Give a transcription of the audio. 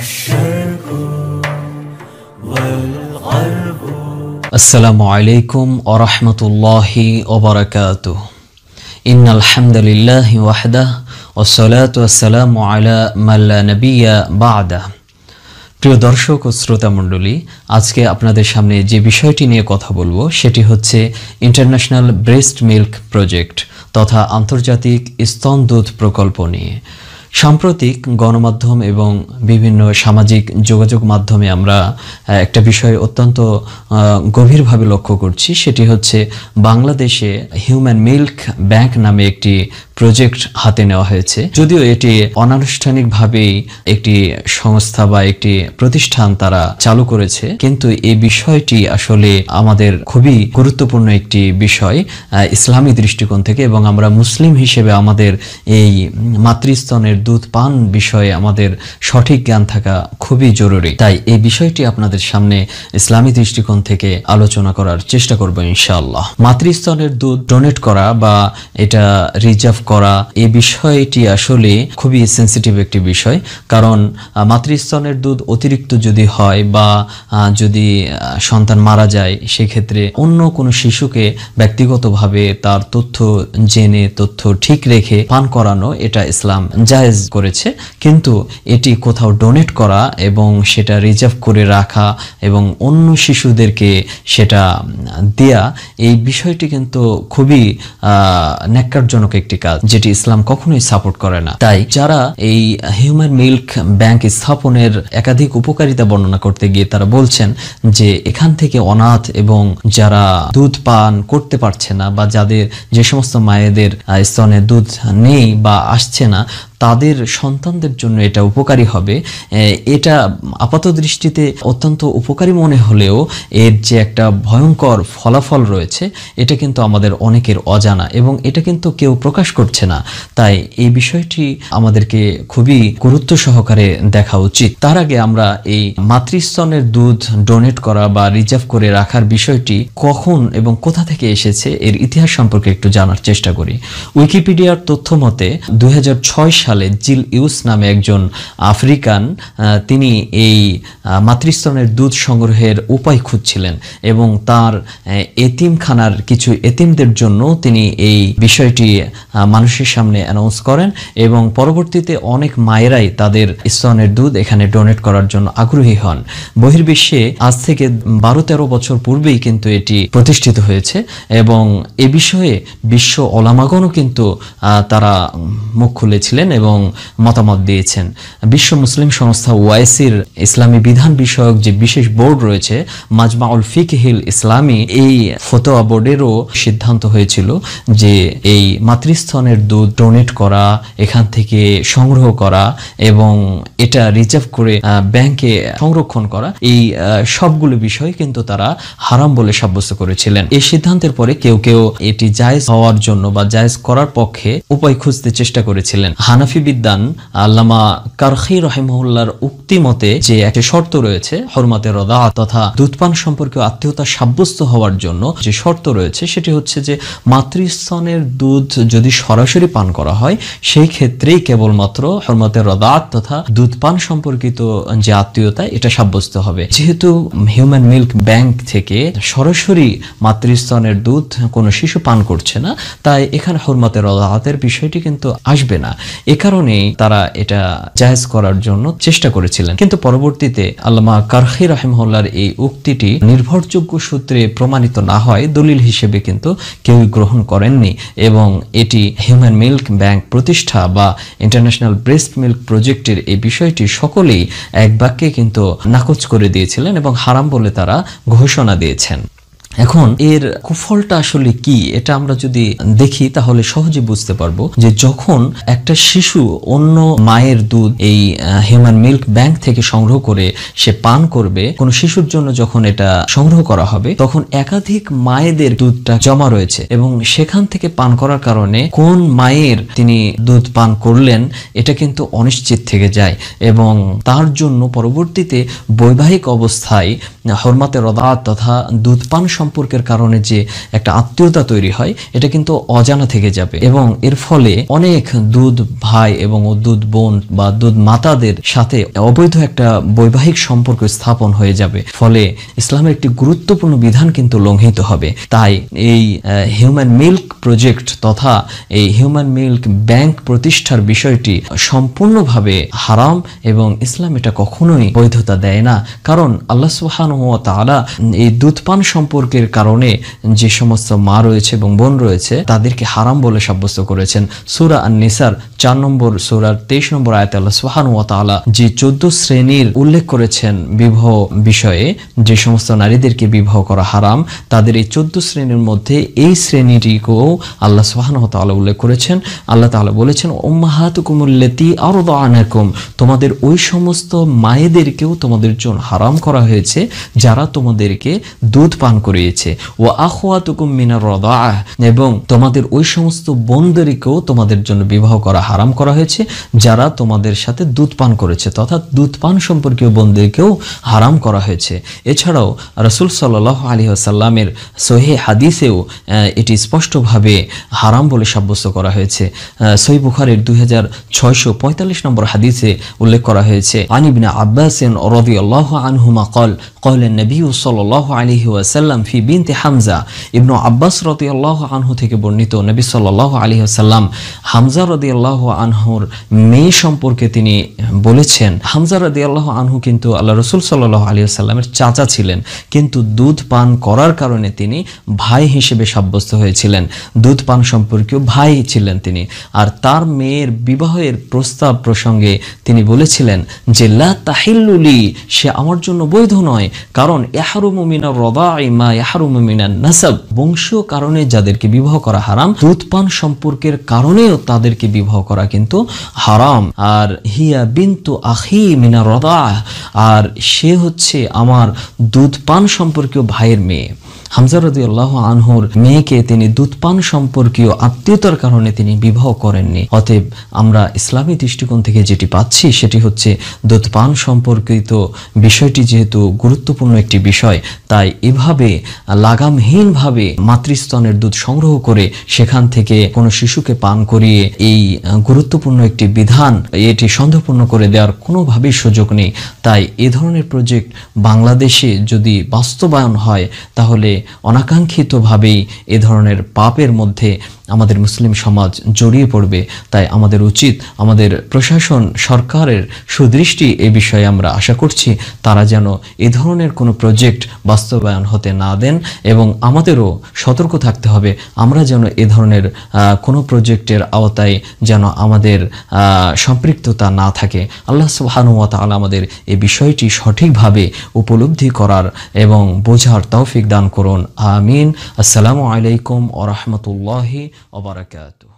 প্রিয় দর্শক ও শ্রোতা মণ্ডলী আজকে আপনাদের সামনে যে বিষয়টি নিয়ে কথা বলবো সেটি হচ্ছে ইন্টারন্যাশনাল ব্রেস্ট মিল্ক প্রজেক্ট তথা আন্তর্জাতিক স্তন দুধ প্রকল্প নিয়ে সাম্প্রতিক গণমাধ্যম এবং বিভিন্ন সামাজিক যোগাযোগ মাধ্যমে আমরা একটা বিষয় অত্যন্ত গভীরভাবে লক্ষ্য করছি সেটি হচ্ছে বাংলাদেশে হিউম্যান মিল্ক ব্যাংক নামে একটি প্রজেক্ট হাতে নেওয়া হয়েছে যদিও এটি অনানুষ্ঠানিকভাবেই একটি সংস্থা বা একটি প্রতিষ্ঠান তারা চালু করেছে কিন্তু এই বিষয়টি আসলে আমাদের খুবই গুরুত্বপূর্ণ একটি বিষয় ইসলামী দৃষ্টিকোণ থেকে এবং আমরা মুসলিম হিসেবে আমাদের এই মাতৃস্তনের দুধ পান বিষয়ে আমাদের সঠিক জ্ঞান থাকা খুবই জরুরি তাই এই বিষয়টি আপনাদের সামনে ইসলামী দৃষ্টিকোণ থেকে আলোচনা করার চেষ্টা করব ইনশাআল্লাহ মাতৃস্তনের দুধ ডোনেট করা বা এটা রিজার্ভ করা এই বিষয়টি আসলে খুবই সেন্সিটিভ একটি বিষয় কারণ মাতৃস্তনের দুধ অতিরিক্ত যদি হয় বা যদি সন্তান মারা যায় সেক্ষেত্রে অন্য কোনো শিশুকে ব্যক্তিগতভাবে তার তথ্য জেনে তথ্য ঠিক রেখে পান করানো এটা ইসলাম জায়েজ করেছে কিন্তু এটি কোথাও ডোনেট করা এবং সেটা রিজার্ভ করে রাখা এবং অন্য শিশুদেরকে সেটা দেয়া এই বিষয়টি কিন্তু খুবই ন্যাক্কারজনক একটি কাজ কাজ যেটি ইসলাম কখনোই সাপোর্ট করে না তাই যারা এই হিউম্যান মিল্ক ব্যাংক স্থাপনের একাধিক উপকারিতা বর্ণনা করতে গিয়ে তারা বলছেন যে এখান থেকে অনাথ এবং যারা দুধ পান করতে পারছে না বা যাদের যে সমস্ত মায়েদের স্তনে দুধ নেই বা আসছে না তাদের সন্তানদের জন্য এটা উপকারী হবে এটা আপাত দৃষ্টিতে অত্যন্ত উপকারী মনে হলেও এর যে একটা ভয়ঙ্কর ফলাফল রয়েছে এটা কিন্তু আমাদের অনেকের অজানা এবং এটা কিন্তু কেউ প্রকাশ করছে না তাই এই বিষয়টি আমাদেরকে খুবই গুরুত্ব সহকারে দেখা উচিত তার আগে আমরা এই মাতৃস্তনের দুধ ডোনেট করা বা রিজার্ভ করে রাখার বিষয়টি কখন এবং কোথা থেকে এসেছে এর ইতিহাস সম্পর্কে একটু জানার চেষ্টা করি উইকিপিডিয়ার তথ্য মতে দু সালে সালে জিল ইউস নামে একজন আফ্রিকান তিনি এই মাতৃস্তনের দুধ সংগ্রহের উপায় খুঁজছিলেন এবং তার এতিমখানার কিছু এতিমদের জন্য তিনি এই বিষয়টি মানুষের সামনে অ্যানাউন্স করেন এবং পরবর্তীতে অনেক মায়েরাই তাদের স্তনের দুধ এখানে ডোনেট করার জন্য আগ্রহী হন বহির্বিশ্বে আজ থেকে বারো তেরো বছর পূর্বেই কিন্তু এটি প্রতিষ্ঠিত হয়েছে এবং এ বিষয়ে বিশ্ব ওলামাগণও কিন্তু তারা মুখ খুলেছিলেন এবং মতামত দিয়েছেন বিশ্ব মুসলিম সংস্থা ওয়াইসির ইসলামী বিধান বিষয়ক যে বিশেষ বোর্ড রয়েছে মাজমাউল ফিকহিল ইসলামী এই ফতোয়া বোর্ডেরও সিদ্ধান্ত হয়েছিল যে এই মাতৃস্থনের দুধ ডোনেট করা এখান থেকে সংগ্রহ করা এবং এটা রিজার্ভ করে ব্যাংকে সংরক্ষণ করা এই সবগুলো বিষয় কিন্তু তারা হারাম বলে সাব্যস্ত করেছিলেন এই সিদ্ধান্তের পরে কেউ কেউ এটি জায়জ হওয়ার জন্য বা জায়জ করার পক্ষে উপায় খুঁজতে চেষ্টা করেছিলেন হানাফি হানাফি বিদ্যান আল্লামা কারখি রহেমহল্লার উক্তি মতে যে একটি শর্ত রয়েছে হরমাতে রদা তথা দুধপান সম্পর্কে আত্মীয়তা সাব্যস্ত হওয়ার জন্য যে শর্ত রয়েছে সেটি হচ্ছে যে মাতৃস্থানের দুধ যদি সরাসরি পান করা হয় সেই ক্ষেত্রেই কেবলমাত্র হরমাতে রদা তথা দুধপান সম্পর্কিত যে আত্মীয়তা এটা সাব্যস্ত হবে যেহেতু হিউম্যান মিল্ক ব্যাংক থেকে সরাসরি মাতৃস্তনের দুধ কোনো শিশু পান করছে না তাই এখানে হরমাতে রদাহাতের বিষয়টি কিন্তু আসবে না এ কারণে তারা এটা জাহেজ করার জন্য চেষ্টা করেছিলেন কিন্তু পরবর্তীতে আল্লামা কারখি রাহেমহল্লার এই উক্তিটি নির্ভরযোগ্য সূত্রে প্রমাণিত না হয় দলিল হিসেবে কিন্তু কেউই গ্রহণ করেননি এবং এটি হিউম্যান মিল্ক ব্যাংক প্রতিষ্ঠা বা ইন্টারন্যাশনাল ব্রেস্ট মিল্ক প্রজেক্টের এই বিষয়টি সকলেই এক বাক্যে কিন্তু নাকচ করে দিয়েছিলেন এবং হারাম বলে তারা ঘোষণা দিয়েছেন এখন এর কুফলটা আসলে কি এটা আমরা যদি দেখি তাহলে সহজে বুঝতে পারবো যে যখন একটা শিশু অন্য মায়ের দুধ এই হিউম্যান মিল্ক ব্যাংক থেকে সংগ্রহ করে সে পান করবে কোনো শিশুর জন্য যখন এটা সংগ্রহ করা হবে তখন একাধিক মায়েদের দুধটা জমা রয়েছে এবং সেখান থেকে পান করার কারণে কোন মায়ের তিনি দুধ পান করলেন এটা কিন্তু অনিশ্চিত থেকে যায় এবং তার জন্য পরবর্তীতে বৈবাহিক অবস্থায় হরমাতে রদাত তথা দুধ পান সম্পর্কের কারণে যে একটা আত্মীয়তা তৈরি হয় এটা কিন্তু অজানা থেকে যাবে এবং এর ফলে অনেক দুধ ভাই এবং দুধ বোন বা দুধ মাতাদের সাথে অবৈধ একটা বৈবাহিক সম্পর্ক স্থাপন হয়ে যাবে ফলে ইসলামের একটি গুরুত্বপূর্ণ বিধান কিন্তু লঙ্ঘিত হবে তাই এই হিউম্যান মিল্ক প্রজেক্ট তথা এই হিউম্যান মিল্ক ব্যাংক প্রতিষ্ঠার বিষয়টি সম্পূর্ণভাবে হারাম এবং ইসলাম এটা কখনোই বৈধতা দেয় না কারণ আল্লাহ সুহান এই দুধ পান সম্পর্ক সম্পর্কের কারণে যে সমস্ত মা রয়েছে এবং বোন রয়েছে তাদেরকে হারাম বলে সাব্যস্ত করেছেন সুরা আর নিসার চার নম্বর সুরার তেইশ নম্বর আয়াত আল্লাহ সুহান ওয়াতালা যে চোদ্দ শ্রেণীর উল্লেখ করেছেন বিবাহ বিষয়ে যে সমস্ত নারীদেরকে বিবাহ করা হারাম তাদের এই চোদ্দ শ্রেণীর মধ্যে এই শ্রেণীটিকেও আল্লাহ সুহান তালা উল্লেখ করেছেন আল্লাহ তালা বলেছেন ওম্মাহাত কুমুল্লেতি আর আনাকুম তোমাদের ওই সমস্ত মায়েদেরকেও তোমাদের জন্য হারাম করা হয়েছে যারা তোমাদেরকে দুধ পান করে রয়েছে ও আখোয়া তুকুম মিনার রদাহ এবং তোমাদের ওই সমস্ত বন্দরীকেও তোমাদের জন্য বিবাহ করা হারাম করা হয়েছে যারা তোমাদের সাথে দুধ পান করেছে তথা দুধ পান সম্পর্কীয় বন্দরীকেও হারাম করা হয়েছে এছাড়াও রসুল সাল্লাহ আলী আসাল্লামের সোহে হাদিসেও এটি স্পষ্টভাবে হারাম বলে সাব্যস্ত করা হয়েছে সই বুখারের দুই হাজার ছয়শো পঁয়তাল্লিশ নম্বর হাদিসে উল্লেখ করা হয়েছে আনিবিনা আব্বাসেন রবি আল্লাহ আনহুমা কল কহলেন নবী সাল আলী ওয়াসাল্লাম ফি বিনতে হামজা ইবনু আব্বাস রতি আল্লাহ আনহু থেকে বর্ণিত নবী সাল্লাহ আলী আসাল্লাম হামজা রদি আল্লাহ আনহুর মেয়ে সম্পর্কে তিনি বলেছেন হামজা রদি আল্লাহ আনহু কিন্তু আল্লাহ রসুল সাল্লাহ আলী আসাল্লামের চাচা ছিলেন কিন্তু দুধ পান করার কারণে তিনি ভাই হিসেবে সাব্যস্ত হয়েছিলেন দুধ পান সম্পর্কেও ভাই ছিলেন তিনি আর তার মেয়ের বিবাহের প্রস্তাব প্রসঙ্গে তিনি বলেছিলেন যে লা তাহিল্লুলি সে আমার জন্য বৈধ নয় কারণ এহারু মুমিনা রদা মা বংশীয় কারণে যাদেরকে বিবাহ করা হারাম দুধপান সম্পর্কের কারণেও তাদেরকে বিবাহ করা কিন্তু হারাম আর হিয়া বিন্তু মিনা রদা আর সে হচ্ছে আমার দুধপান সম্পর্কীয় ভাইয়ের মেয়ে আনহুর মেয়েকে তিনি দুধপান সম্পর্কীয় আত্মীয়তার কারণে তিনি বিবাহ করেননি অতএব আমরা ইসলামী দৃষ্টিকোণ থেকে যেটি পাচ্ছি সেটি হচ্ছে দুধপান সম্পর্কিত বিষয়টি যেহেতু গুরুত্বপূর্ণ একটি বিষয় তাই এভাবে লাগামহীনভাবে মাতৃস্তনের দুধ সংগ্রহ করে সেখান থেকে কোনো শিশুকে পান করিয়ে এই গুরুত্বপূর্ণ একটি বিধান এটি সন্দেহপূর্ণ করে দেওয়ার কোনোভাবেই সুযোগ নেই তাই এ ধরনের প্রজেক্ট বাংলাদেশে যদি বাস্তবায়ন হয় তাহলে অনাকাঙ্ক্ষিতভাবেই এ ধরনের পাপের মধ্যে আমাদের মুসলিম সমাজ জড়িয়ে পড়বে তাই আমাদের উচিত আমাদের প্রশাসন সরকারের সুদৃষ্টি এ বিষয়ে আমরা আশা করছি তারা যেন এ ধরনের কোনো প্রজেক্ট বাস্তবায়ন হতে না দেন এবং আমাদেরও সতর্ক থাকতে হবে আমরা যেন এ ধরনের কোনো প্রজেক্টের আওতায় যেন আমাদের সম্পৃক্ততা না থাকে আল্লাহ সুবাহানুয়াত আল আমাদের এ বিষয়টি সঠিকভাবে উপলব্ধি করার এবং বোঝার তৌফিক দান করুন আমিন আসসালামু আলাইকুম ও রহমতুল্লাহি وبركاته